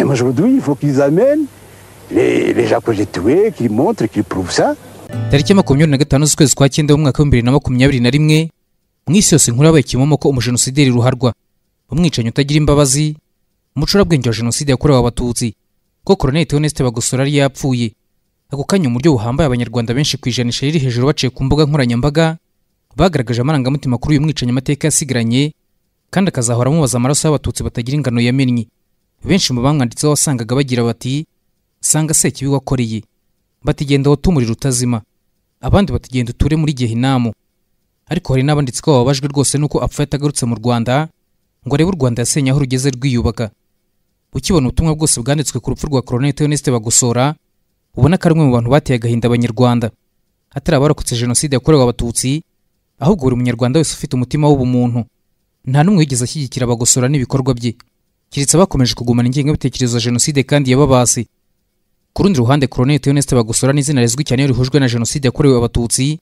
Même aujourd'hui, il faut qu'ils amènent les, les gens que j'ai tués, qu'ils montrent, qu'ils prouvent ça. tariki makumyabiri na gatanu z'ukwezi kwa cyenda w'umwaka w'ibihumbi na makumyabiri na rimwe mu isi yose nkuru yabaye kimomo ko umujenosideri ruharwa umwicanyi utagira imbabazi umucurabwenge wa jenoside yakorewe abatutsi ko koroneli theoneste bagosora yari yapfuye ako kanya uburyo buhambaye abanyarwanda benshi ku ijanisha riri hejuru baciye ku mbuga nkoranyambaga bagaragaje amarangamutima kuri uyu mwicanyi amateka yasigaranye kandi akazahora amubaza amaraso y'abatutsi batagira ingano yamennye benshi mu bamwanditseho wasangaga bagira bati sanga sekibi wakoreye batigenda watumurira utazima abandi batigenda uture muri gihe gehinamu ariko hari n'abanditsi ko bababajwe rwose nuko apfuye atagarutse mu rwanda ngo arebe u rwanda yasenye aho rugeze rwiyubaka ukibona ubutumwa bwose bwanditswe ku rupfu rwa koroneli theoneste bagosora ubona ko ari umwe mu bantu bateye agahinda abanyarwanda atari abarokotse jenoside yakorewe abatutsi ahubwo buri munyarwanda wese ufite umutima w'ubumuntu nta n'umwe wigeze ashyigikira bagosora n'ibikorwa bye keretse bakomeje kugumana ingengabitekerezo ya jenoside kandi yababase ku rundi ruhande koroneli theoneste bagosora n'izina rizwi cyane rihujwe na jenoside yakorewe abatutsi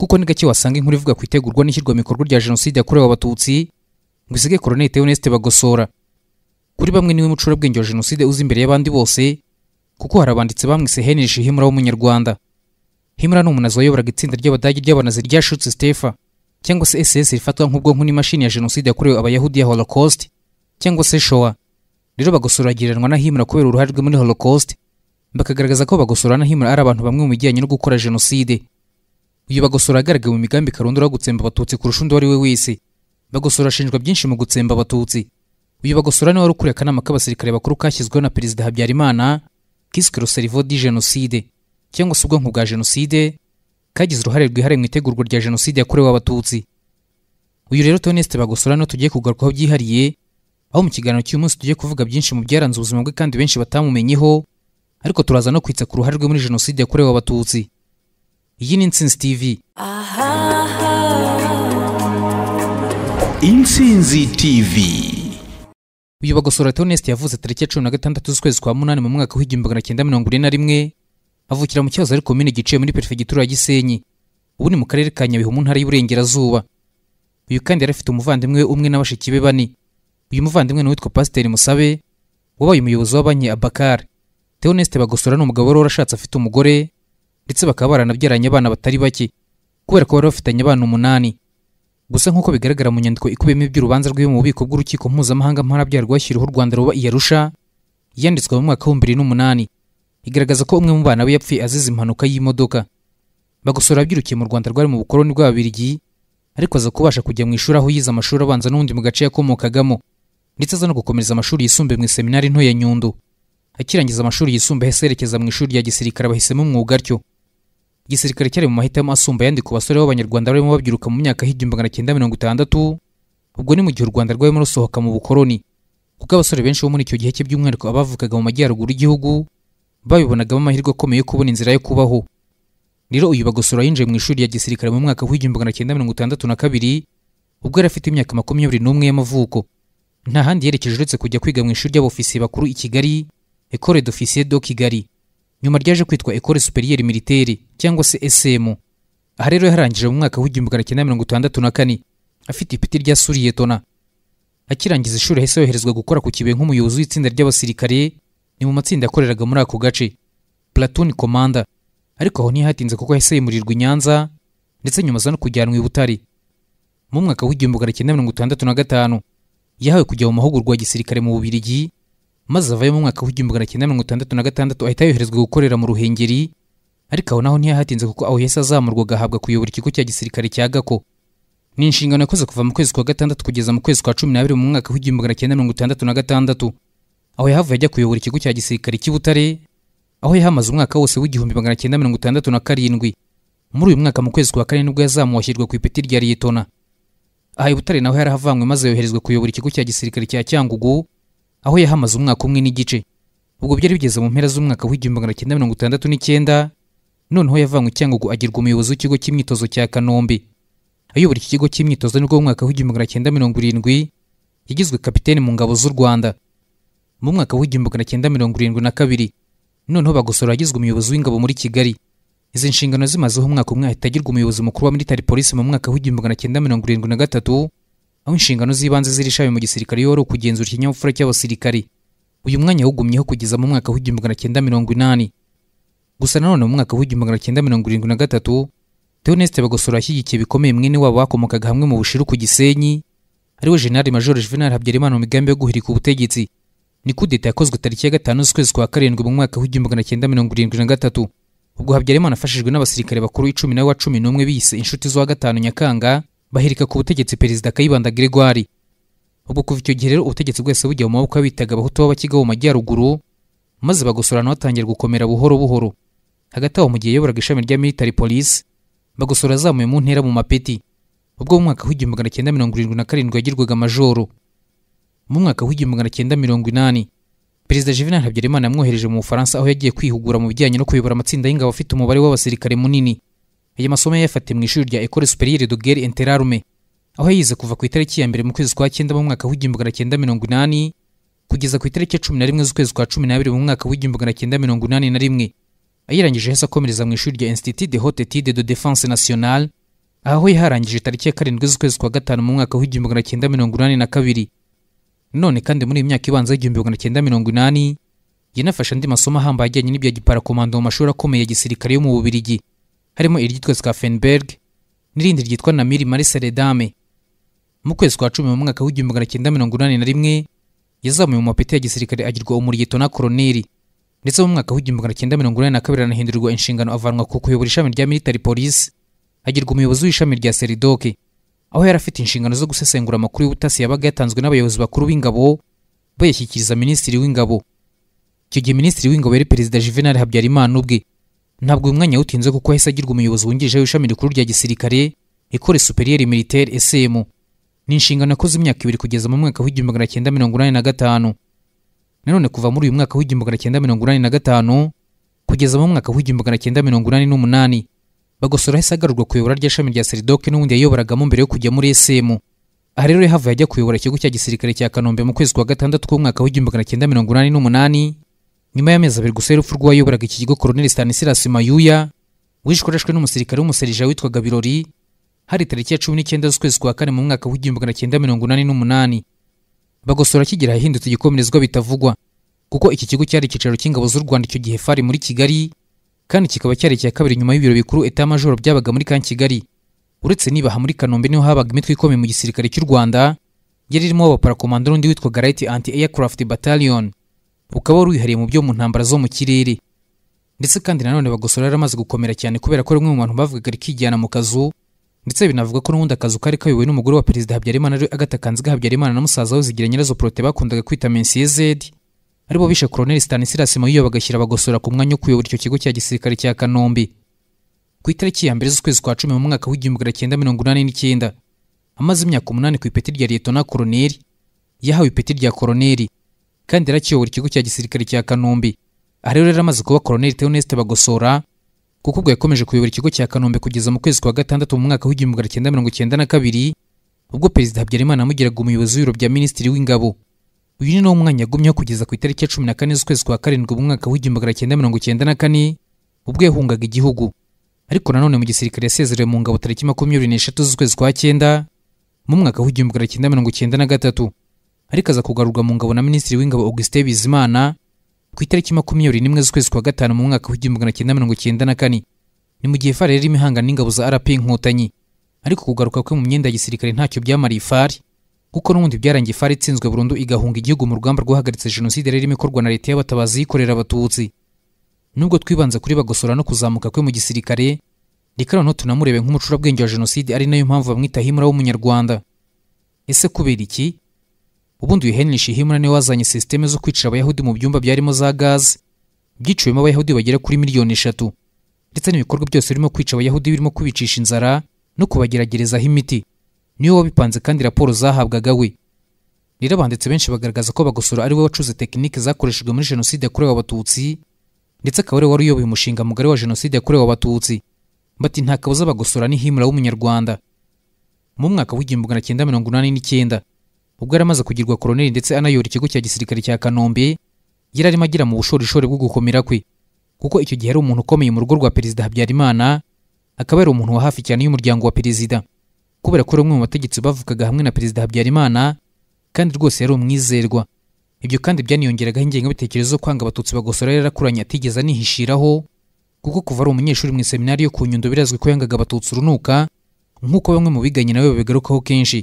kuko ni gake wasanga inkuru ivuga ku itegurwa n'ishyirwa mu rya jenoside yakorewe abatutsi ngo isige koroneli theoneste bagosora kuri bamwe niwe mucurabwenge wa jenoside uzi imbere y'abandi bose kuko hari abanditsi bamwise henrishi himura w'umunyarwanda himura ni umunazi wayoboraga itsinda ry'abadage ry'abanazi ryashutse stefa cyangwa se ss rifatwa nk'ubwonko n'imashini ya jenoside yakorewe abayahudi ya holocaust cyangwa se showa rero bagosuragiranwa na himura kubera uruhare rwe muri holocaust bakagaragaza ko bagosora na himura ari abantu bamwe mu bijyanye no gukora jenoside uyu bagosora agaragaye mu migambi karundura gutsemba abatutsi kurusha undi uwo ari we wese bagosora ashinjwa byinshi mu gutsemba abatutsi uyu bagosora niwe wari ukuriye akanama k'abasirikare bakuru kashyizweho na perezida habyarimana kiswe ruserivo di jenoside cyangwa se ubwonko bwa jenoside kagize uruhare rwihariye mu itegurwa rya jenoside yakorewe abatutsi uyu rero toneste bagosora niwe tugiye kugarukaho byihariye aho mu kiganiro cy'umunsi tujye kuvuga byinshi mu byaranze ubuzima bwe kandi benshi batamumenyeho ariko turaza no kwitsa ku ruhare rwe muri jenoside yakorewe abatutsi iyi ni insinzi tv insinzi tv uyu bagosora teonesite yavuze tariki ya cumi na gatandatu z'ukwezi kwa munani mu mwaka w'igihumbi magana cyenda mirongo ine na rimwe avukira mu kibazo ariko Komine giciye muri perefegitura ya gisenyi ubu ni mu karere ka nyabihu mu ntara y'uburengerazuba uyu kandi yari afite umuvandimwe umwe na bashiki be bane uyu muvandimwe ni uwitwa pasiteri musabe wabaye umuyobozi wa banki abakari teonesite bagosora ni umugabo wari warashatse afite umugore ndetse bakaba baranabyaranye abana batari bake kubera ko bari bafitanye abana umunani gusa nk'uko bigaragara mu nyandiko ikubiyemo iby'urubanza rwiwe mu bubiko bw'urukiko mpuzamahanga mpanabyaha rwashyiriweho u rwanda ruba iyarusha yanditswe mu mwaka w'ibihumbi bibiri n'umunani igaragaza ko umwe mu bana we yapfuye azize impanuka y'imodoka bagosora abyirukiye mu rwanda rwari mu bukoroni bw'ababirigi ariko aza kubasha kujya mu ishuri aho yize amashuri abanza n'ubundi mu gace yakomokagamo ndetse aza no gukomereza amashuri yisumbuye mu iseminari nto ya nyundo akirangiza amashuri yisumbuye ahise yerekeza mu ishuri rya gisirikare bahisemo umwuga atyo igisirikare cyari mu mahitamo asumba ayandi ku basore b'abanyarwanda barimo babyiruka mu myaka y'igihumbi magana cyenda mirongo itandatu ubwo ni mu gihe u rwanda rwarimo rusohoka mu bukoroni kuko abasore benshi bo muri icyo gihe cye by'umwihariko abavukaga mu majyaruguru y'igihugu babibonagamo amahirwe akomeye yo kubona inzira yo kubaho rero uyu bagosora yinjiye mu ishuri rya gisirikare mu mwaka w'igihumbi magana cyenda mirongo itandatu na kabiri ubwo yari afite imyaka makumyabiri n'umwe y'amavuko nta handi yerekeje uretse kujya kwiga mu ishuri ry'abofisiye bakuru i kigali ekore d'ofisiye do kigali nyuma ryaje kwitwa ekore superiyeri militeri cyangwa se esemu aha rero yarangije mu mwaka w'igihumbi magana cyenda mirongo itandatu na kane afite ipeti rya suriyetona akirangiza ishuri ahise yoherezwa gukora ku kibuye nk'umuyobozi w'itsinda ry'abasirikare ni mu matsinda yakoreraga muri ako gace platoon komanda ariko aho ntihatinze kuko yahise yimurirwa i nyanza ndetse nyuma aza no kujyanwa i butare mu mwaka w'igihumbi magana cyenda mirongo itandatu na gatanu yahawe kujya mu mahugurwa ya gisirikare mu bubirigi maze avayo mu mwaka w'igihumbi magana cyenda mirongo itandatu na gatandatu ahita yoherezwa gukorera mu ruhengeri ariko aho naho ntiyahatinze kuko aho yahise azamurwa agahabwa kuyobora ikigo cya gisirikare cya gako ni inshingano yakoze kuva mu kwezi kwa gatandatu kugeza mu kwezi kwa cumi n'abiri mu mwaka w'igihumbi magana cyenda mirongo itandatu na gatandatu aho yahavuye ajya kuyobora ikigo cya gisirikare cy’ubutare aho yahamaze umwaka wose w'igihumbi magana cyenda mirongo itandatu na karindwi muri uyu mwaka mu kwezi kwa kane nibwo yazamuwe ashyirwa ku ipeti rya liyetona aha i butare naho yarahavanywe maze yoherezwa kuyobora ikigo cya gisirikare cya cyangugu aho yahamaze umwaka umwe n'igice ubwo byari bigeze mu mpera z'umwaka w'igihumbi magana cyenda mirongo itandatu n'icyenda noneho yavanywe cyangugu agirwa umuyobozi w'ikigo cy'imyitozo cya kanombe ayobora iki kigo cy'imyitozo nibwo mu mwaka w'igihumbi magana cyenda mirongo irindwi yagizwe kapitene mu ngabo z'u rwanda mu mwaka w'igihumbi magana cyenda mirongo irindwi na kabiri noneho bagosora yagizwe umuyobozi w'ingabo muri kigali izi nshingano zimazeho umwaka umwe ahita agirwa umuyobozi mukuru wa military polisi mu mwaka w'igihumbi magana cyenda mirongo irindwi na gatatu aho inshingano z'ibanze ziri mu gisirikare wari ukugenzura ikinyabupfura cy'abasirikare uyu mwanya wugumyeho kugeza mu mwaka w'igihumbi magana cyenda mirongo inani gusa nanone mu mwaka w'igihumbi magana cyenda mirongo irindwi na gatatu Theoneste Bagosora ashyigikiye bikomeye mwene wabo bakomokaga hamwe mu Bushiru ku Gisenyi ariwe General Major Juvenal Habyarimana mu migambi yo guhirika ubutegetsi ni kudeta yakozwe tariki ya gatanu z'ukwezi kwa karindwi mu mwaka w'igihumbi magana cyenda mirongo irindwi na gatatu ubwo habyarimana afashijwe n'abasirikare bakuru icumi na wa cumi n'umwe bise inshuti z'uwa gatanu nyakanga baherika ku butegetsi perezida kayibanda gregoire ubwo kuva icyo gihe rero ubutegetsi bwese bujya mu maboko y'abitaga abahutu b'abakigabo mu majyaruguru maze bagosorana batangira gukomera buhoro buhoro hagati aho mu gihe yayoboraga ishami rya military police bagosora azamuye mu ntera mu mapeti ubwo mu mwaka w'igihumbi magana cyenda mirongo irindwi na karindwi yagirwaga majoro mu mwaka w'igihumbi magana cyenda mirongo inani perezida juvenal habyarimana yamwohereje mu bufaransa aho yagiye kwihugura mu bijyanye no kuyobora amatsinda y'ingabo afite umubare w'abasirikare munini aya masomo yayafatiye mu ishuri rya ecole supérieure de guerre interarume aho yayize kuva ku itariki ya mbere mu kwezi kwa cyenda mu mwaka w'igihumbi magana cyenda mirongo inani kugeza ku itariki ya cumi na rimwe z'ukwezi kwa cumi n'abiri mu mwaka w'igihumbi magana cyenda mirongo inani na rimwe ayirangije yahise akomereza mu ishuri rya institut de haute étude de défense nationale aho yaharangije tariki ya karindwi z'ukwezi kwa gatanu mu mwaka w'igihumbi magana cyenda mirongo inani na kabiri none kandi muri iyi myaka ibanza y'igihumbi magana cyenda mirongo inani yanafashe andi masomo ahambaye ajyanye n'ibya giparakomando mu mashuri akomeye ya gisirikare yo mu bubirigi harimo iryitwa skaffenberg n'irindi ryitwa namiri marisere dame mu kwezi kwa cumi mu mwaka w'igihumbi magana cyenda mirongo inani na rimwe yazamuye mu mapeti ya gisirikare agirwa umuryito na koroneri ndetse mu mwaka w'igihumbi magana cyenda mirongo inani na kabiri anahindurirwa inshingano avanwa ku kuyobora ishami rya military polisi agirwa umuyobozi w'ishami rya seridoke aho yari afite inshingano zo gusesengura amakuru y'ubutasi yabaga yatanzwe n'abayobozi bakuru b'ingabo bayashyikiriza minisitiri w'ingabo icyo gihe minisitiri w'ingabo yari perezida juvenal habyarimana ubwe ntabwo uyu mwanya awutinze kuko ahise agirwa umuyobozi wungirije w'ishami rikuru rya gisirikare ikore superiyeri militaire sm ni inshingano yakoze imyaka ibiri kugeza mu mwaka w'igihumbi magana cyenda mirongo inani na gatanu nanone kuva muri uyu mwaka w'igihumbi magana cyenda mirongo inani na gatanu kugeza mu mwaka w'igihumbi magana cyenda mirongo inani n'umunani bagosora hahise agarurwa kuyobora ry'ishami rya seridoke n'ubundi yayoboragamo mbere yo kujya muri esemu aha rero yahavuye ajya kuyobora ikigo cya gisirikare cya kanombe mu kwezi kwa gatandatu k'umwaka w'igihumbi magana cyenda mirongo inani n'umunani nyuma y'amezi abiri gusa y'urupfu rw'uwayoboraga iki kigo koroneli stanislas mayuya wishwe arashwe n'umusirikare w'umuserija witwaga birori hari tariki ya cumi n'icyenda z'ukwezi kwa kane mu mwaka w'igihumbi magana cyenda mirongo inani n'umunani bagosora kigira ahahindutse igikomerezwa bitavugwa kuko iki kigo cyari icyicaro cy'ingabo z'u rwanda icyo gihe fari muri kigali kandi kikaba cyari icya kabiri nyuma y'ibiro bikuru eta majoro byabaga muri Kan kigali uretse niba aha muri kanombe niho habaga imitwe ikomeye mu gisirikare cy'u rwanda yari irimo abaparakomando n'undi witwa garayiti anti aircraft battalion ukaba wari wihariye mu byo mu ntambara zo mu kirere ndetse kandi nanone bagosora yari amaze gukomera cyane kubera ko rimwe mu bantu bavugaga rikijyana mu kazu ndetse binavuga ko n'ubundi akazu kari kayobowe n'umugore wa perezida habyarimana ari agatakanziga habyarimana na musaza we zigira nyirazo porote bakundaga kwita mensiyezedi aribo bishe Colonel Stanislas Muyiyo bagashyira bagosora ku mwanya kuyobora icyo kigo cya gisirikare cya Kanombe ku itariki ya mbere z'ukwezi kwa cumi mu mwaka w'igihumbi magana cyenda mirongo inani n'icyenda amaze imyaka umunani ku ipeti rya na Koloneli yahawe ipeti rya Koloneli kandi yarakiyobora ikigo cya gisirikare cya Kanombe aha rero amaze kuba Koloneli Theoneste Bagosora kuko ubwo yakomeje kuyobora ikigo cya Kanombe kugeza mu kwezi kwa gatandatu mu mwaka w'igihumbi magana cyenda mirongo cyenda na kabiri ubwo Perezida Habyarimana yamugeraga umuyobozi w'ibiro bya Minisitiri w'Ingabo uyu ni wo mwanya yagumyeho kugeza ku itariki ya cumi na kane z'ukwezi kwa karindwi mu mwaka w'igihumbi magana cyenda mirongo icyenda na kane ubwo yahungaga igihugu ariko nanone mu gisirikare yasezerewe mu ngabo tariki makumyabiri n'eshatu z'ukwezi kwa cyenda mu mwaka w'igihumbi magana cyenda mirongo icyenda na gatatu ariko aza kugarurwa mu ngabo na minisitiri w'ingabo augustin bizimana ku itariki makumyabiri n'imwe z'ukwezi kwa gatanu mu mwaka w'igihumbi magana cyenda mirongo icyenda na kane ni mu gihe far yari imihangana n'ingabo za rp inkotanyi ariko kugaruka kwe mu myenda ya gisirikare ntacyo byamariye fari kuko n'ubundi byarangiye fari itsinzwe burundu igahunga igihugu mu rugamba rwahagaritse jenoside rero irimo ikorwa na leta y'abatabazi yikorera abatutsi nubwo twibanze kuri bagosora no kuzamuka kwe mu gisirikare reka noneho tunamurebe nk'umucurabwenge wa jenoside ari nayo mpamvu bamwita himura w'umunyarwanda ese kubera iki ubundi uyu henrish himura niwe wazanye sisiteme zo kwicira abayahudi mu byumba byarimo za gaze byiciwemo abayahudi bagera kuri miliyoni eshatu ndetse n'ibikorwa byose birimo kwica abayahudi birimo kubicisha inzara no kubageragerezaho imiti niwe wabipanze kandi raporo zahabwaga we rero abanditsi benshi bagaragaza ko bagosora ari we wacuze tekinike zakoreshejwe muri jenoside yakorewe abatutsi ndetse akaba ariwe wari uyoboye umushinga mugari wa jenoside yakorewe abatutsi bati nta kabuza bagosora n'ihimura w'umunyarwanda mu mwaka w'igihumbi magana cyenda mirongo inani n'icyenda ubwo yari amaze kugirwa koroneli ndetse anayobora ikigo cya gisirikare cya kanombe yari arimo agira mu bushorishori bwo gukomera kwe kuko icyo gihe yari umuntu ukomeye mu rugo rwa perezida habyarimana akaba yari umuntu wa hafi cyane y'umuryango wa perezida kubera ko ari mu bategetsi bavugaga hamwe na perezida habyarimana kandi rwose yari umwizerwa ibyo kandi byaniyongeragaho ingengabitekerezo yo kwanga abatutsi bagosora yarakuranye atigeze anihishiraho kuko kuva ari umunyeshuri mu iseminari yo ku nyundo birazwi ko yangaga abatutsi urunuka nk'uko bamwe mu biganye nawe babigarukaho kenshi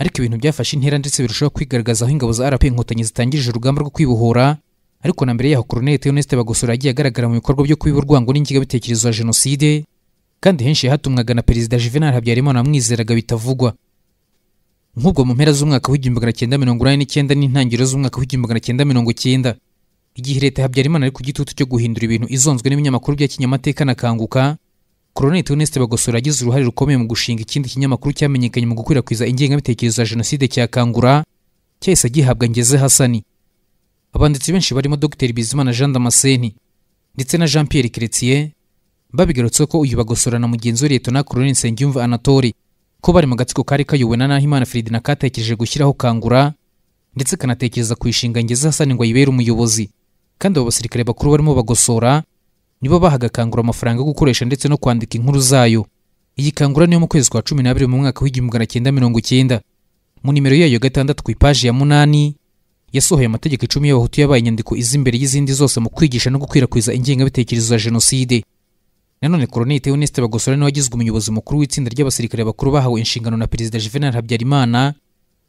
ariko ibintu byafashe intera ndetse birushaho kwigaragaza aho ingabo za rp inkotanyi zitangirije urugamba rwo kwibohora ariko na mbere yaho koroneli theoneste bagosora yagiye agaragara mu bikorwa byo kubiba urwango n'ingengabitekerezo ya jenoside kandi henshi hatumwaga na perezida juvenal habyarimana wamwizeraga bitavugwa nk'ubwo mu mpera z'umwaka w'igihumbi magana cyenda mirongo inani n'icyenda n'intangiriro z'umwaka w'igihumbi magana cyenda mirongo icyenda igihe leta habyarimana ari ku gitutu cyo guhindura ibintu izonzwe n'ibinyamakuru bya kinyamateka na kanguka Colonel Theoneste Bagosora yagize uruhare rukomeye mu gushinga ikindi kinyamakuru cyamenyekanye mu gukwirakwiza ingengabitekerezo ya jenoside cya Kangura cyahise gihabwa Ngeze Hasani abanditsi benshi barimo Dr Bizimana Jean Damascene ndetse na Jean Pierre Chrétien babigarutse ko uyu bagosora na mugenzi we Leta na Colonel Nsengiyumva Anatole ko bari mu gatsiko kari kayobowe na Nahimana Ferdinand katekereje gushyiraho kangura ndetse kanatekereza kuyishinga ngeze Hassan ngo ayibere umuyobozi kandi abo basirikare bakuru barimo bagosora nibo bahaga kangura amafaranga yo gukoresha ndetse no kwandika inkuru zayo iyi kangura niyo mu kwezi kwa cumi n'abiri mu mwaka w'igihumbi magana cyenda mirongo icyenda mu nimero yayo gatandatu ku ipaji ya munani yasohoye amategeko icumi y'abahutu yabaye inyandiko izi y'izindi zose mu kwigisha no gukwirakwiza ingengabitekerezo ya jenoside nanone koronete Honeste Bagosora wagizwe umuyobozi mukuru w'itsinda ry'abasirikare bakuru bahawe inshingano na perezida Juvenal Habyarimana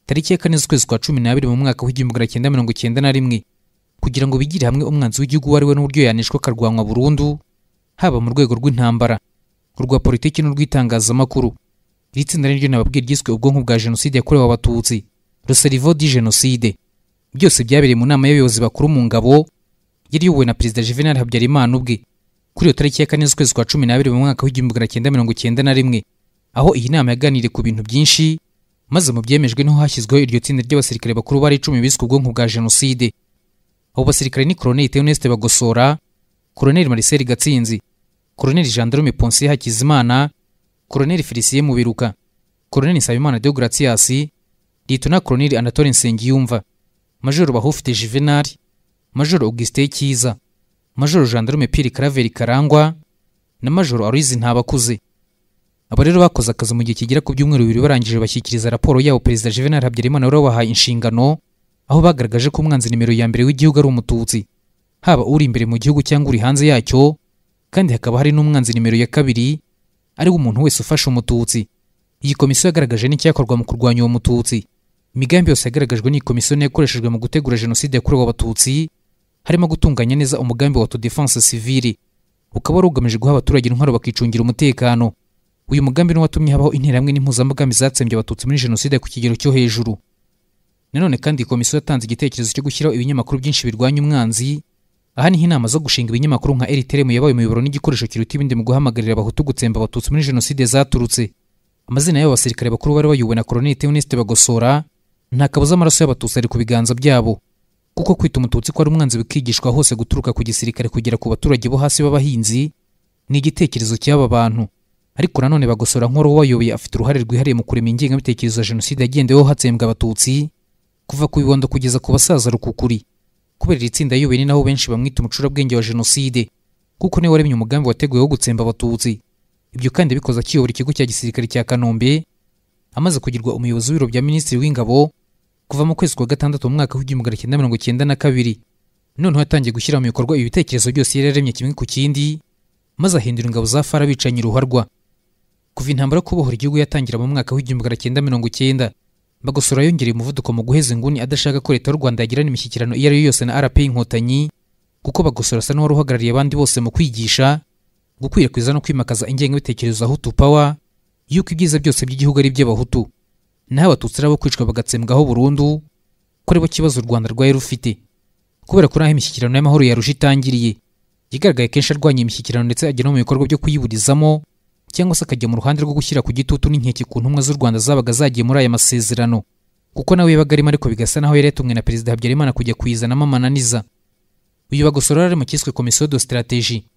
tariki ya kane z'ukwezi kwa cumi n'abiri mu mwaka w'igihumbi magana cyenda mirongo cyenda na rimwe kugira ngo bigire hamwe umwanzi w'igihugu uwo ari we n'uburyo yanishwa akarwanwa burundu haba mu rwego rw'intambara urwa politiki n'urw'itangazamakuru iri tsinda niryo nababwiye ryiswe ubwonko bwa jenoside yakorewe abatutsi ruserivo di jenoside byose byabereye mu nama y'abayobozi bakuru mu ngabo yari iyobowe na perezida Juvenal Habyarimana ubwe kuri iyo tariki ya kane z'ukwezi kwa cumi n'abiri mu mwaka w'igihumbi magana cyenda mirongo icyenda na rimwe aho iyi nama yaganiriye ku bintu byinshi maze mu byemejwe niho hashyizweho iryo tsinda ry'abasirikare bakuru bari icumi biswe ubwonko bwa jenoside abo basirikare ni koroneli teoneste bagosora koroneli mariseli gatsinzi koroneli jandarume ponsiyo hakizimana koroneli felicien mubiruka koroneli nsabimana deogratias litona koroneli anatole nsengiyumva majoro bahufite juvenal majoro augustin cyiza majoro jandarume piri karaveri karangwa na majoro arizi ntabakuze abo rero bakoze akazi mu gihe kigera ku byumweru bibiri barangije bashyikiriza raporo yabo perezida juvenal habyarimana wari wabahaye inshingano aho bagaragaje ko umwanzi nimero ya mbere w'igihugu ari umututsi haba uri imbere mu gihugu cyangwa uri hanze yacyo kandi hakaba hari n'umwanzi nimero ya kabiri ari umuntu wese ufasha umututsi iyi komisiyo yagaragaje n'icyakorwa mu kurwanya uwo mututsi imigambi yose yagaragajwe n'iyi komisiyo yakoreshejwe mu gutegura jenoside yakorewe abatutsi harimo gutunganya neza umugambi wa tudefanse sivili ukaba wari ugamije guha abaturage intwaro bakicungira umutekano uyu mugambi ni watumye habaho interahamwe n'impuzamugambi zatsembye abatutsi muri jenoside ku kigero cyo hejuru nanone kandi komisiyo yatanze igitekerezo cyo gushyiraho ibinyamakuru byinshi birwanya umwanzi aha niho inama zo gushinga ibinyamakuru nka eritiremu yabaye umuyoboro n'igikoresho kiruta ibindi mu guhamagarira abahutu gutsemba abatutsi muri jenoside zaturutse amazina y'abo bakuru bari bayobowe na koloneli theoneste bagosora nta kabuza amaraso y'abatutsi ari ku biganza byabo kuko kwita umututsi ko ari umwanzi bikigishwa hose guturuka ku gisirikare kugera ku baturage bo hasi b'abahinzi ni igitekerezo cy'aba bantu ariko nanone bagosora nk'uwari wayoboye afite uruhare rwihariye mu kurema ingengabitekerezo ya jenoside yagendeweho hatsembwa abatutsi kuva ku bibondo kugeza ku basaza rukukuri kubera iri tsinda yayoboye ni naho benshi bamwita umucurabwenge wa jenoside kuko niwe waremye umugambi wateguye wo gutsemba abatutsi ibyo kandi abikoze akiyobora ikigo cya gisirikare cya kanombe amaze kugirwa umuyobozi w'ibiro bya minisitiri w'ingabo kuva mu kwezi kwa gatandatu mu mwaka w'igihumbi magana cyenda mirongo cyenda na kabiri noneho yatangiye gushyira mu bikorwa ibitekerezo byose yari yaremye kimwe ku kindi maze ahindura ingabo za fara bicanyi ruharwa kuva intambara yo kubohora igihugu yatangira mu mwaka w'igihumbi magana cyenda mirongo cyenda bagosora yongereye umuvuduko mu guheza inguni adashaka ko leta y'u rwanda yagirana imishyikirano iyo ari yo yose na rp inkotanyi kuko bagosora asa n'uwari uhagarariye abandi bose mu kwigisha gukwirakwiza no kwimakaza ingengabitekerezo za hutu pawa yuko ibyiza byose by'igihugu ari iby'abahutu nawe abatutsi bo kwicwa bagatsembwaho burundu ko aribo kibazo u rwanda rwari rufite kubera ko naho imishyikirano y'amahoro yarusha itangiriye yigaragaye kenshi arwanya imishyikirano ndetse ajya no mu bikorwa byo kuyiburizamo cyangwa se akajya mu ruhande rwo gushyira ku gitutu n'inkeke ku ntumwa z'u rwanda zabaga zagiye muri aya masezerano kuko nawe yabaga arimo ariko bigasa naho yari yatumwe na perezida habyarimana kujya kuyizanamo amananiza uyu bagosora yari mu cyiswe komisiyo do sitarateji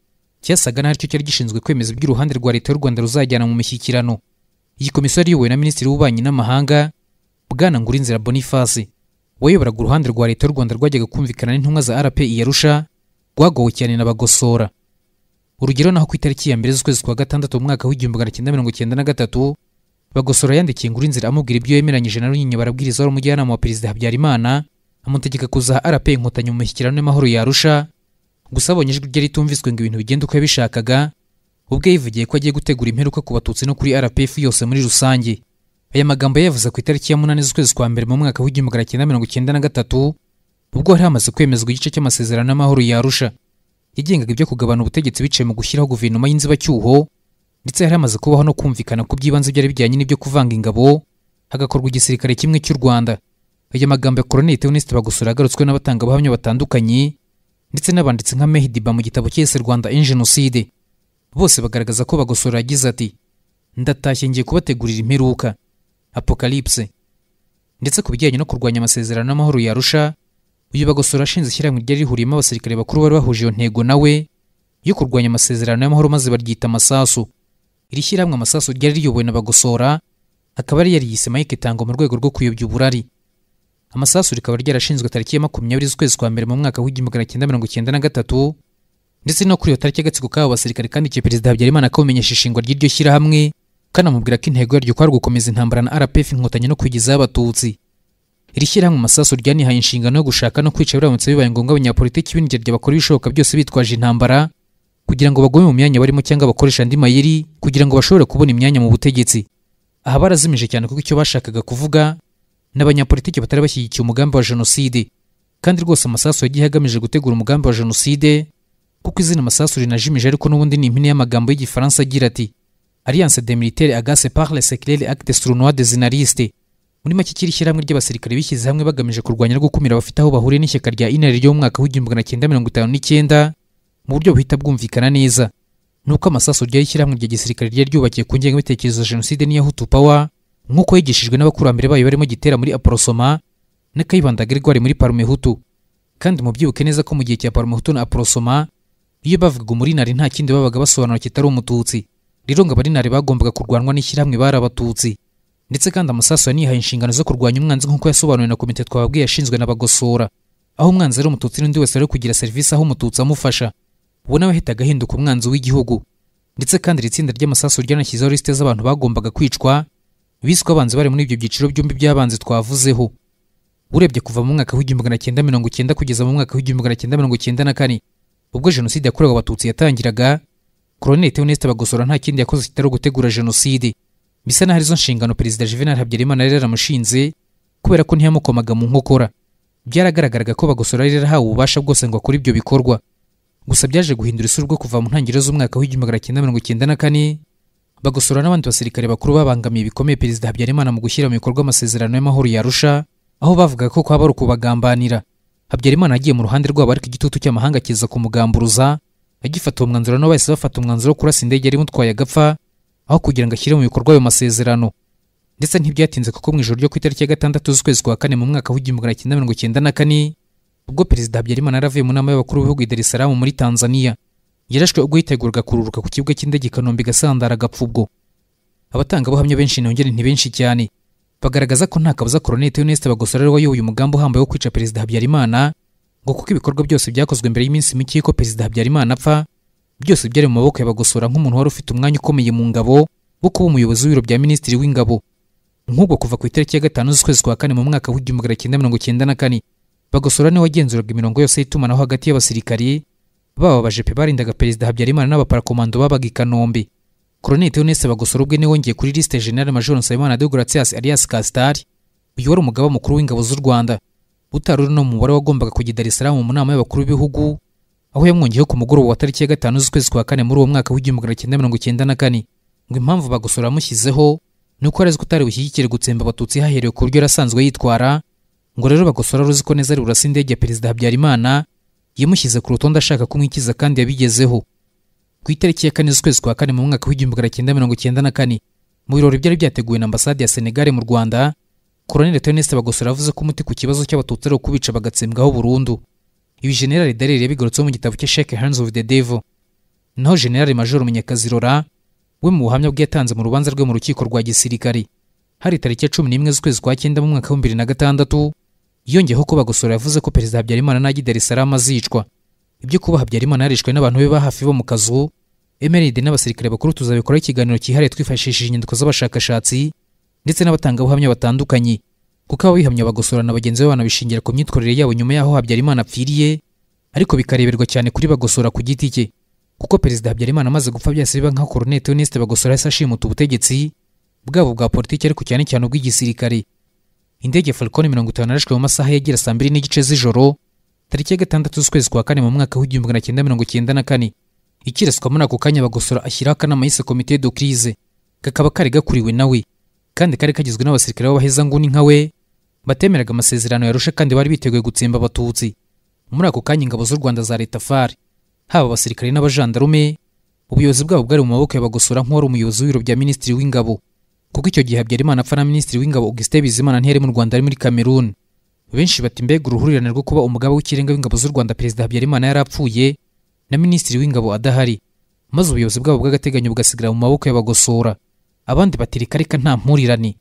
cyasaga n'aho cyo cyari gishinzwe kwemeza iby'uruhande rwa leta y'u rwanda ruzajyana mu mishyikirano iyi komisiyo yari iyobowe na minisitiri w'ububanyi n'amahanga bwana Ngurinzira Boniface wayoboraga uruhande rwa leta y'u Rwanda rwajyaga kumvikana n'intumwa za RPI ya Arusha rwagowe cyane n'abagosora urugero naho ku itariki ya mbere z'ukwezi kwa gatandatu mu mwaka w'igihumbi magana cyenda mirongo cyenda na gatatu bagosora yandikiye Ngurinzira amubwira ibyo yemeranyije na Runyinya barabwiriza wari umujyanama wa perezida Habyarimana amutegeka kuzaha RPI inkotanyi mu mashyikirano y'amahoro ya gusa abonye ijwi rye ritumviswe ngo ibintu bigenda uko yabishakaga ubwo yivugiye ko agiye gutegura imperuka ku batutsi no kuri rpf yose muri rusange aya magambo yavuze ku itariki ya munani z'ukwezi kwa mbere mu mwaka w'igihumbi magana cyenda mirongo icyenda na gatatu ubwo hari hamaze kwemezwa igice cy'amasezerano y'amahoro ya yagengaga ibyo kugabana ubutegetsi biciye mu gushyiraho guverinoma y'inzibacyuho ndetse yari hamaze kubaho no kumvikana ku by'ibanze byari bijyanye n'ibyo kuvanga ingabo hagakorwa igisirikare kimwe cy'u rwanda aya magambo ya koloneli theoneste bagusura yagarutswe n'abatangabuhamya batandukanye ndetse n'abanditsi nka mehdiba mu gitabo cyese rwanda en genocide bose bagaragaza ko bagosora yagize ati ndatashye ngiye kubategurira imperuka apokalipse ndetse ku bijyanye no kurwanya amasezerano n'amahoro yarusha uyu bagosora ashinze ishyirahamwe ryari rihuriyemo abasirikare bakuru bari bahuje iyo ntego nawe yo kurwanya amasezerano y'amahoro maze baryita amasasu iri shyirahamwe amasasu ryari riyobowe na bagosora akaba ari yariyise mike tango mu rwego rwo kuyobya uburari amasasu rikaba ryarashinzwe tariki ya makumyabiri z'ukwezi kwa mbere mu mwaka w'igihumbi magana cyenda mirongo cyenda na gatatu ndetse no kuri iyo tariki agatsiko k'abo basirikare kandikiye perezida habyarimana kabumenyesha ishingwa ry'iryo shyirahamwe kanamubwira ko intego yaryo kwari gukomeza intambara na rpf inkotanyi no kwigizaho abatutsi iri shyirahamwe amasasu ryanihaye inshingano yo gushaka no kwica biramutse bibaye ngombwa abanyapolitiki b'ingerya bakora ibishoboka byose bitwaje intambara kugira ngo bagume mu myanya barimo cyangwa bakoresha andi mayeri kugira ngo bashobore kubona imyanya mu butegetsi aha barazimije cyane kuko icyo bashakaga kuvuga n'abanyapolitiki batari bashyigikiye umugambi wa jenoside kandi rwose amasasu yagiye agamije gutegura umugambi wa jenoside kuko izina masasu rinajimije ariko n'ubundi ni impine y'amagambo y'igifaransa agira ati alliance de militaire agace par le secret acte sur noir muri make kiri ishyirahamwe ry'abasirikare bishyize hamwe bagamije kurwanya no gukumira abafite aho bahuriye n'ishyaka rya inari ryo mu mwaka w'igihumbi magana cyenda mirongo itanu n'icyenda mu buryo buhita bwumvikana neza nuko amasaso ryari ishyirahamwe rya gisirikare ryari ryubakiye ku ngengabitekerezo jenoside n'iya hutu power nk'uko yigishijwe n'abakurambere bayo barimo gitera muri aporosoma na kayibanda gregoire muri parume kandi mu mubyibuke neza ko mu gihe cya parume na aporosoma iyo bavugaga umurinari nta kindi babaga basobanura kitari umututsi rero ngo abarinari bagombaga kurwanwa n'ishyirahamwe bari abatutsi ndetse kandi amasaso yanihaye inshingano zo kurwanya umwanzi nk'uko yasobanuwe na komite twababwiye yashinzwe n'abagosora aho umwanzi ari umututsi n'undi wese ari kugira serivisi aho umututsi amufasha ubu nawe ahitaga ahinduka umwanzi w'igihugu ndetse kandi iri tsinda ry'amasaso ryanashyizeho lisite z'abantu bagombaga kwicwa biswe abanzi bari muri ibyo byiciro byombi by'abanzi twavuzeho urebye kuva mu mwaka w'igihumbi magana cyenda mirongo icyenda kugeza mu mwaka w'igihumbi magana cyenda mirongo icyenda na kane ubwo jenoside yakorewe abatutsi yatangiraga koroneli theoneste bagosora nta kindi yakoze kitari ugutegura jenoside bisa n'aho arizo nshingano perezida juvenal habyarimana yari yaramushinze kubera ko ntiyamukomaga mu nkokora byaragaragaraga ko bagosora yari yarahawe ububasha bwose ngo akore ibyo bikorwa gusa byaje guhindura isura ubwo kuva mu ntangiriro z'umwaka w'igihumbi magana cyenda mirongo icyenda na kane bagosora n'abandi basirikare bakuru babangamiye bikomeye perezida habyarimana mu gushyira mu bikorwa amasezerano y'amahoro ya arusha aho bavuga ko kwaba ari ukubagambanira habyarimana yagiye mu ruhande rwabo ariko igitutu cy'amahanga kiza kumugamburuza agifata uwo mwanzuro nabo bahise bafata umwanzuro wo kurasa indege yari imutwaye agapfa aho kugira ngo ashyire mu bikorwa ayo masezerano ndetse ntibyatinze kuko mu ijoro ryo ku itariki ya gatandatu z'ukwezi kwa kane mu mwaka w'igihumbi magana cyenda mirongo cyenda na kane ubwo perezida habyarimana yari avuye mu nama y'abakuru b'ibihugu i darisaramu muri tanzania yarashwe ubwo yiteguraga kururuka ku kibuga cy'indege i kanombe gasandara agapfa ubwo abatangabuhamya benshi nongere ntibenshi cyane bagaragaza ko nta kabuza koronete yuneste bagosorera wayoboye umugambi uhambaye wo kwica perezida habyarimana ngo kuko ibikorwa byose byakozwe mbere y'iminsi mike ko perezida habyarimana apfa byose byari mu maboko ya bagosora nk'umuntu wari ufite umwanya ukomeye mu ngabo wo kuba umuyobozi w'ibiro bya minisitiri w'ingabo nk'ubwo kuva ku itariki ya gatanu z'ukwezi kwa kane mu mwaka w'igihumbi magana cyenda mirongo cyenda na kane bagosora niwe wagenzuraga imirongo yose y'itumanaho hagati y'abasirikari baba abajepe barindaga perezida habyarimana n'abaparakomando babaga i kanombe Colonel Theoneste Bagosora ubwe niwe wongeye kuri liste General Major Nsabimana de Gratias alias Kastari uyu wari umugaba mukuru w'ingabo z'u Rwanda utari uri no mu mubare wagombaga kujya Dar es Salaam mu nama y'abakuru b'ibihugu aho yamwongeyeho ku mugoroba wa tariki ya gatanu z'ukwezi kwa kane muri uwo mwaka w'igihumbi magana cyenda mirongo icyenda na kane ngo impamvu Bagosora yamushyizeho ni uko yari kutari bushyigikire gutsemba abatutsi haherewe ku buryo arasanzwe yitwara ngo rero Bagosora ruzi ko neza ari burasa indege ya Perezida Habyarimana yamushyize ku rutonde ashaka kumwikiza kandi yabigezeho ku itariki ya kane z'ukwezi kwa kane mu mwaka w'igihumbi magana cyenda mirongo cyenda na kane mu birori byari byateguwe na ambasade ya senegal mu rwanda koroneli teneste bagosora yavuze ko umuti ku kibazo cy'abatutsi ari ukubica bagatsembwaho burundu ibi generali darire yabigarutseho mu gitabo cye shake hands of the devil naho generali major munyakazi rora we mu buhamya bwe yatanze mu rubanza rwe mu rukiko rwa gisirikare hari tariki ya cumi n'imwe z'ukwezi kwa cyenda mu mwaka w'ibihumbi bibiri na gatandatu yongeyeho ko bagosora yavuze ko perezida habyarimana najya i darisaramu azicwa ibyo kubaha Habyarimana yarishwe n'abantu be ba hafi bo mu kazu emeride n'abasirikare bakuru tuzabikoraho ikiganiro cyihariye twifashishije inyandiko z'abashakashatsi ndetse n'abatangabuhamya batandukanye kuko ababihamya bagosorana bagenzi babo banabishingira ku myitwarire yabo nyuma y'aho Habyarimana apfiriye ariko bikareberwa cyane kuri bagosora ku giti cye kuko perezida Habyarimana amaze gupfa byose biba nka Coronet Honest bagosora yahise ashimuta ubutegetsi bwabo bwa politiki ariko cyane cyane ubw'igisirikare indege Falcon mirongo itanu yarashwe mu masaha yagera saa mbiri n'igice z'ijoro tariki ya gatandatu z'ukwezi kwa kane mu mwaka w'igihumbi magana cyenda mirongo cyenda na kane ikiraswa muri ako kanya bagosora ashyiraho akanama yise komite dokirize kakaba kari gakuriwe nawe kandi kari kagizwe n'abasirikare b'abahezanguni nka we batemeraga amasezerano yarusha kandi bari biteguye gutsemba abatutsi muri ako kanya ingabo z'u rwanda za leta fari haba abasirikare n'abajandarume ubuyobozi bwabo bwari mu maboko ya bagosora nk'uwari umuyobozi w'ibiro bya minisitiri w'ingabo kuko icyo gihe habyarimana apfa na minisitiri w'ingabo augustin bizimana ntiyari mu rwanda ari muri cameroon benshi bati mbega uruhurirane rwo kuba umugabo w'ikirenga w'ingabo z'u rwanda perezida habyarimana yarapfuye na minisitiri w'ingabo adahari maze ubuyobozi bwabo bw'agateganyo bugasigara mu maboko y'abagosora abandi bati reka nta mpurirane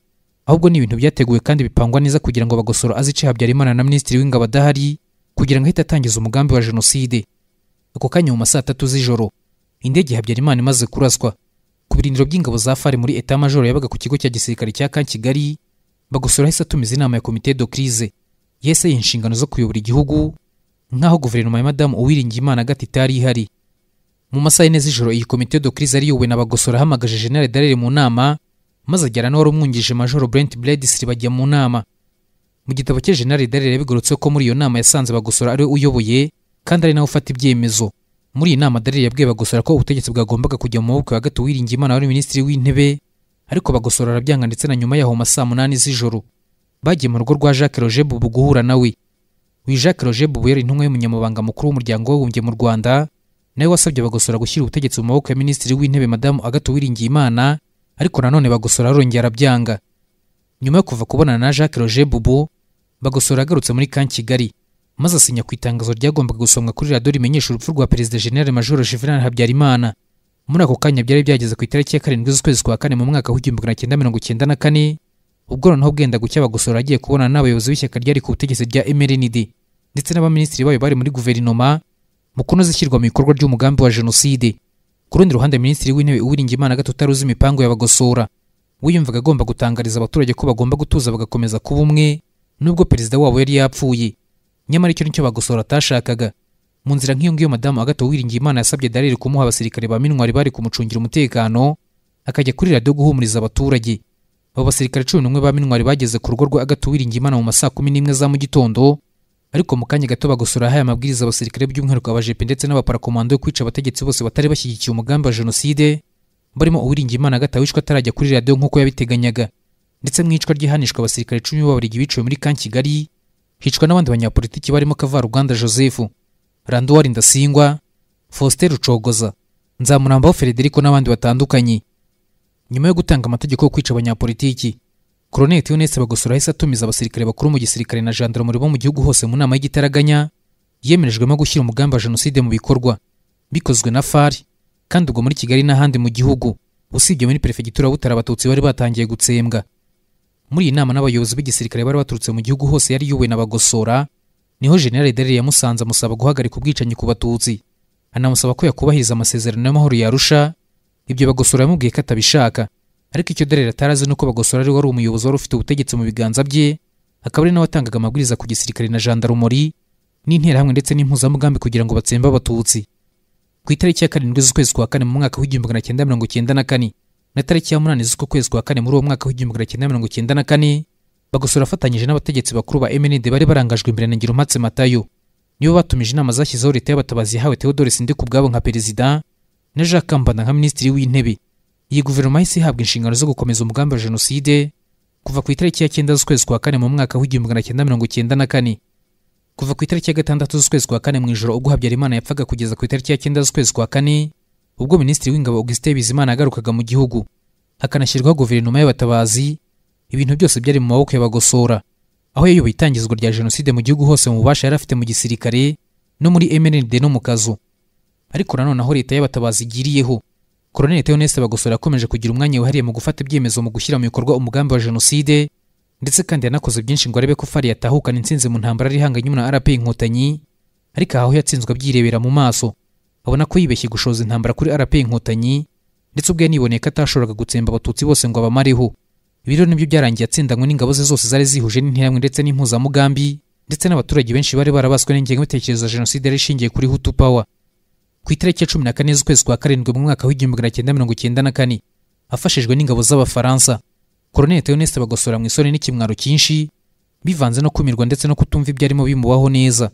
ahubwo ni ibintu byateguwe kandi bipangwa neza kugira ngo bagosora azice habyarimana na minisitiri w'ingabo adahari kugira ngo ahite atangiza umugambi wa jenoside ako kanya mu ma saa tatu z'ijoro indege habyarimana imaze kuraswa ku birindiro by'ingabo za fari muri etamajoro yabaga ku kigo cya gisirikare cya kankigali bagosora ahise atumiza inama ya komite do krize yese inshingano zo kuyobora igihugu nk'aho guverinoma ya madamu uwiringiyimana agati itari ihari mu masaha y'ine z'ijoro iyi komite de ari ariyowe na bagosora ahamagaje general darere mu nama maze ajyana n'uwari umwungirije major brent bledisli bajya mu nama mu gitabo cya general darere yabigorotse ko muri iyo nama yasanze bagosora ariwe uyoboye kandi ari nawe ufata ibyemezo muri iyi nama darere yabwiye bagosora ko ubutegetsi bwagombaga kujya mu maboko ya gato uwiringiyimana wari minisitiri w'intebe ariko bagosora arabyanga ndetse na nyuma yaho mu munani z'ijoro bagiye mu rugo rwa jacques roger bubu guhura nawe uyu jacques roger bubu yari intumwa y'umunyamabanga mukuru w'umuryango w'abibumbye mu rwanda nawe wasabye bagosora gushyira ubutegetsi mu maboko ya minisitiri w'intebe madamu agato imana ariko nanone bagosora arongera arabyanga nyuma yo kuva kubonana na jacques roger bubu bagosora agarutse muri kan kigali maze asinya ku itangazo ryagombaga gusomwa kuri radiyo rimenyesha urupfu rwa perezida generale majoro juvenal habyarimana muri ako kanya byari byageze ku itariki ya karindwi z'ukwezi kwa kane mu mwaka w'igihumbi magana cyenda mirongo icyenda na kane ubwo noneho bwenda gucya bagosora agiye kubona n'abayobozi b'ishyaka ryari ku butegetsi rya mrnd ndetse n'abaminisitiri bayo bari muri guverinoma mu kunoza ishyirwa mu bikorwa ry'umugambi wa jenoside ku rundi ruhande minisitiri w'intebe uwiringiyimana gatatu uzi imipangu y'abagosora wiyumvaga agomba gutangariza abaturage ko bagomba gutuza bagakomeza kuba umwe nubwo perezida wabo yari yapfuye nyamara icyo nicyo bagosora atashakaga mu nzira nk'iyo ngiyo madamu agato uwiringiyimana yasabye darire kumuha abasirikare ba mintwari bari kumucungira umutekano akajya kuri radiyo guhumuriza abaturage abo basirikare cumi n'umwe ba mintwari bageze ku rugo rwa agatu imana mu masaa kumi n'imwe za mu gitondo ariko mu kanya gato bagosora aya mabwiriza abasirikare by'umwihariko abajepe ndetse n'abaparakomando yo kwica abategetsi bose batari bashyigikiye umugambi wa jenoside barimo uwiringimana agata wishwe atarajya kuri radiyo nk'uko yabiteganyaga ndetse mu icwa ryihanishwa abasirikare icumi b'abarigi biciwe muri kan kigali hicwa n'abandi banyapolitiki barimo kavaruganda joseph randuwari ndasingwa faustin rucogoza nzamurambaho frederico n'abandi batandukanye nyuma yo gutanga amategeko yo kwica abanyapolitiki koroneli tiyonese bagosora ahise atumiza abasirikare bakuru mu gisirikare na jandarumuri bo mu gihugu hose mu nama y'igitaraganya yemerejwemo gushyira umugambi wa jenoside mu bikorwa bikozwe na fari kandi ubwo muri kigali n'ahandi mu gihugu usibye muri perefegitura butara abatutsi bari batangiye gutsembwa muri iyi nama n'abayobozi b'igisirikare bari baturutse mu gihugu hose yari yuwe na bagosora niho generale dere yamusanze amusaba guhagarika ubwicanyi ku batutsi anamusaba ko yakubahiriza amasezerano y'amahoro yarusha ibyo bagosora yamubwiye ko atabishaka ariko icyo dorere atarazi ni uko bagosora ari wari umuyobozi wari ufite ubutegetsi mu biganza bye akaba ari nawe watangaga amabwiriza ku gisirikare na jandarumori n'interahamwe ndetse n'impuzamugambi kugira ngo batsembe abatutsi ku itariki ya karindwi z'ukwezi kwa kane mu mwaka w'igihumbi magana cyenda mirongo cyenda na kane na tariki ya munani z'ukwezi kwa kane muri uwo mwaka w'igihumbi magana cyenda mirongo cyenda na kane bagosora afatanyije n'abategetsi bakuru ba MND bari barangajwe imbere na Ngirumpatse Matayo nibo batumije inama zashyizeho leta y'abatabazi yahawe Theodore Sindikubwabo nka perezida na jacques kambanda nka minisitiri w'intebe iyi guverinoma yahise ihabwa inshingano zo gukomeza umugambi wa jenoside kuva ku itariki ya cyenda z'ukwezi kwa kane mu mwaka w'igihumbi magana cyenda mirongo cyenda na kane kuva ku itariki ya gatandatu z'ukwezi kwa kane mu ijoro ubwo habyarimana yapfaga kugeza ku itariki ya cyenda z'ukwezi kwa kane ubwo minisitiri w'ingabo augustin bizimana yagarukaga mu gihugu hakanashyirwaho guverinoma y'abatabazi ibintu byose byari mu maboko y'abagosora aho yayoboye itangizwa rya jenoside mu gihugu hose mu bubasha yari afite mu gisirikare no muri mnd no mu kazu ariko nanone leta y'abatabazi igiriyeho koroneli Theoneste Bagosora akomeje kugira umwanya wihariye mu gufata ibyemezo mu gushyira mu bikorwa umugambi wa jenoside ndetse kandi yanakoze byinshi ngo arebe ko fari yatahukana intsinzi mu ntambara ihanganye na RP Inkotanyi ariko aho yatsinzwe abyirebera mu maso abona ko yibeshye gushoza intambara kuri RP Inkotanyi ndetse ubwe yaniboneye ko atashoboraga gutsemba abatutsi bose ngo abamareho ibi rero nibyo byarangiye atsindanywe n'ingabo ze zose zari zihuje n'interahamwe ndetse n'impuzamugambi ndetse n'abaturage benshi bari barabaswe n'ingengabitekerezo ya jenoside yari ishingiye kuri hutu pawa ku itariki ya cumi na kane z'ukwezi kwa karindwi mu mwaka w'igihumbi magana cyenda mirongo icyenda na kane afashijwe n'ingabo z'abafaransa koroneli teoneste bagosora mu isoni n'ikimwaro cyinshi bivanze no kumirwa ndetse no kutumva ibyo arimo bimubaho neza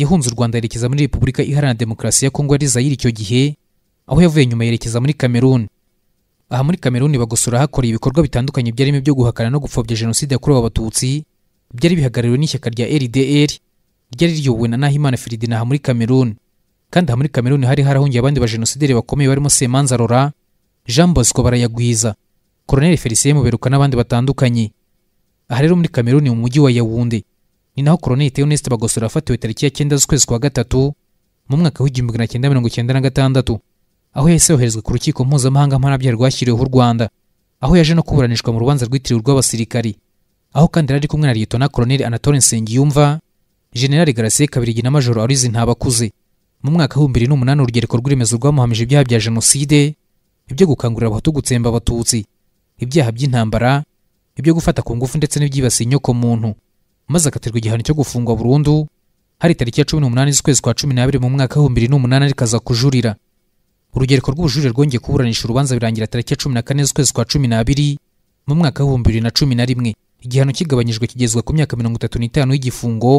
yahunze u rwanda yerekeza muri repubulika iharanira demokarasi ya kongo ari zayiri icyo gihe aho yavuye nyuma yerekeza muri kameruni aha muri kameruni bagosora hakoreye ibikorwa bitandukanye byarimo ibyo guhakana no gupfobya jenoside yakorewe abatutsi byari bihagarariwe n'ishyaka rya rdr ryari riyobowe na nahimana feridina aha muri kameruni kandi aha muri kameruni hari harahungiye abandi Jenosideri bakomeye barimo semanza rora jean bosco barayagwiza koroneli felicien muberuka n'abandi batandukanye aha rero muri kameruni mu mujyi wa yawunde ni naho koroneli theoneste bagosora yafatiwe tariki ya cyenda z'ukwezi kwa gatatu mu mwaka w'igihumbi magana cyenda mirongo cyenda na gatandatu aho yahise yoherezwa ku rukiko mpuzamahanga mpanabyaha rwashyiriweho u rwanda aho yaje no kuburanishwa mu rubanza rwitiriwe urw'abasirikari aho kandi yari ari kumwe na liyetona koroneli anatole nsengiyumva generali garasiye kabirigi na majoro arizi ntabakuze mu mwaka w'ibihumbi bibiri n'umunani urugereko rw'iremezo rwamuhamije ibyaha bya jenoside ibyo gukangurira abahutu gutsemba abatutsi ibyaha by'intambara ibyo gufata ku ngufu ndetse n'ibyibasiye inyoko muntu maze akatirwa igihano cyo gufungwa burundu hari tariki ya cumi n'umunani z'ukwezi kwa cumi n'abiri mu mwaka w'ibihumbi bibiri n'umunani rikaza kujurira urugereko rw'ubujurire rwongeye kuburanisha urubanza birangira tariki ya cumi na kane z'ukwezi kwa cumi n'abiri mu mwaka w'ibihumbi bibiri na cumi na rimwe igihano kigabanyijwe kigezwa ku myaka mirongo itatu n'itanu y'igifungo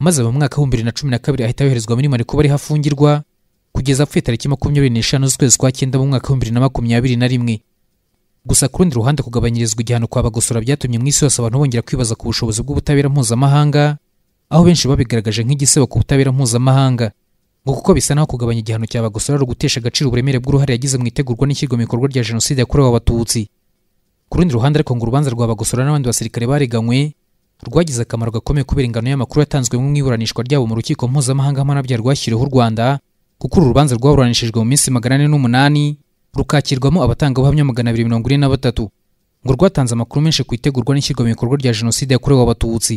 maze mu mwaka w'ibihumbi bibiri na cumi na kabiri ahita yoherezwa muri mari kuba ariho afungirwa kugeza apfuye tariki makumyabiri n'eshanu z'ukwezi kwa cyenda mu mwaka w'ibihumbi bibiri na makumyabiri na rimwe gusa ku rundi ruhande kugabanyirizwa igihano kwa bagosora byatumye mu isi yose abantu bongera kwibaza ku bushobozi bw'ubutabera mpuzamahanga aho benshi babigaragaje nk'igisebo ku butabera mpuzamahanga ngo kuko bisa naho kugabanya igihano cya bagosora ari ugutesha agaciro uburemere bw'uruhare yagize mu itegurwa n'ishyirwa mu bikorwa rya jenoside yakorewe abatutsi ku rundi ruhande ariko ngo urubanza rwa bagosora n'abandi basirikare bariganywe rwagize akamaro gakomeye kubera ingano y'amakuru yatanzwe mu iburanishwa ryabo mu rukiko mpuzamahanga mpanabyaha rwashyiriweho u rwanda kuko uru rubanza rwaburanishijwe mu minsi magana ane n'umunani rukakirwamo abatangabuhamya magana abiri mirongo ine na batatu ngo rwatanze amakuru menshi ku itegurwa n'ishyirwa mu bikorwa rya jenoside yakorewe abatutsi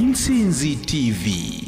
insinzi tv